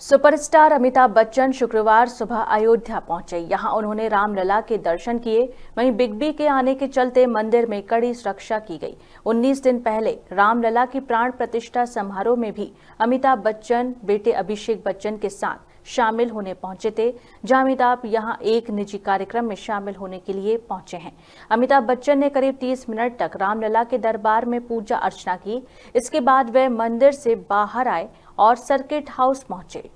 superstar Amitabh Bachchan शुक्रवार सुबह अयोध्या पहुंचे यहां उन्होंने रामलला के दर्शन किए वहीं बिग बी के आने के चलते मंदिर में कड़ी सुरक्षा की गई 19 दिन पहले रामलला की प्राण प्रतिष्ठा समारोह में भी अमिताभ बच्चन बेटे अभिषेक बच्चन के साथ शामिल होने पहुंचे थे जहां अमिताभ यहां एक निजी कार्यक्रम में शामिल होने के लिए पहुंचे हैं अमिताभ बच्चन ने करीब 30 मिनट तक रामलला के दरबार में पूजा अर्चना की इसके बाद वे मंदिर से बाहर आए और सर्किट हाउस पहुंचे